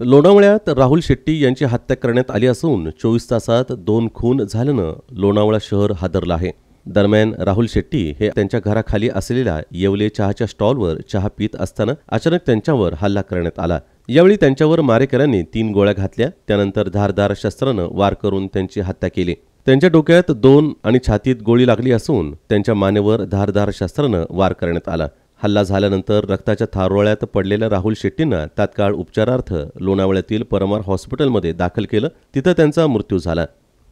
लोणावळ्यात राहुल शेट्टी यांची हत्या करण्यात आली असून चोवीस तासात दोन खून झाल्यानं लोणावळा शहर हादरलं आहे दरम्यान राहुल शेट्टी हे त्यांच्या घराखाली असलेल्या येवले चहाच्या स्टॉलवर चहा पित असताना अचानक त्यांच्यावर हल्ला करण्यात आला यावेळी त्यांच्यावर मारेकऱ्यांनी तीन गोळ्या घातल्या त्यानंतर धारदार शस्त्रानं वार करून त्यांची हत्या केली त्यांच्या डोक्यात दोन आणि छातीत गोळी लागली असून त्यांच्या मानेवर धारदार शस्त्रानं वार करण्यात आला हल्ला झाल्यानंतर रक्ताच्या थारोळ्यात पडलेल्या राहुल शेट्टींना तात्काळ उपचारार्थ लोणावळ्यातील परमार हॉस्पिटलमध्ये दाखल केलं तिथं त्यांचा मृत्यू झाला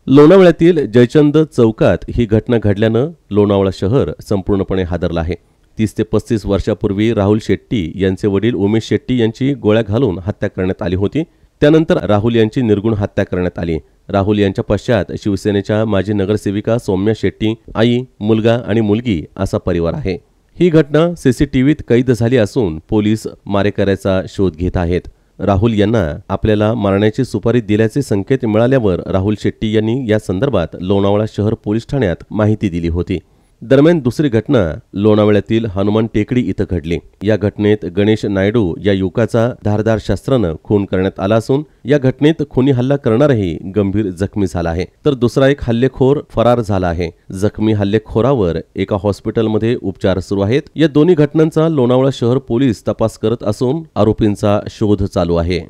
लोणावळ्यातील जयचंद चौकात ही घटना घडल्यानं लोणावळा शहर संपूर्णपणे हादरलं आहे तीस ते पस्तीस वर्षापूर्वी राहुल शेट्टी यांचे वडील उमेश शेट्टी यांची गोळ्या घालून हत्या करण्यात आली होती त्यानंतर राहुल यांची निर्गुण हत्या करण्यात आली राहुल यांच्या पश्चात शिवसेनेच्या माजी नगरसेविका सौम्या शेट्टी आई मुलगा आणि मुलगी असा परिवार आहे ही घटना सीसीटीव्हीत कैद झाली असून पोलीस मारेकऱ्याचा शोध घेत आहेत राहुल यांना आपल्याला मारण्याची सुपारी दिल्याचे संकेत मिळाल्यावर राहुल शेट्टी यांनी या संदर्भात लोणावळा शहर पोलीस ठाण्यात माहिती दिली होती दरम्यान दुसरी घटना लोणावळ्यातील हनुमान टेकडी इथं घडली या घटनेत गणेश नायडू या युवकाचा धारदार शस्त्रानं खून करण्यात आला असून या घटनेत खुनी हल्ला करणारही गंभीर जखमी झाला आहे तर दुसरा एक हल्लेखोर फरार झाला आहे जखमी हल्लेखोरावर एका हॉस्पिटलमध्ये उपचार सुरू आहेत या दोन्ही घटनांचा लोणावळा शहर पोलीस तपास करत असून आरोपींचा शोध चालू आहे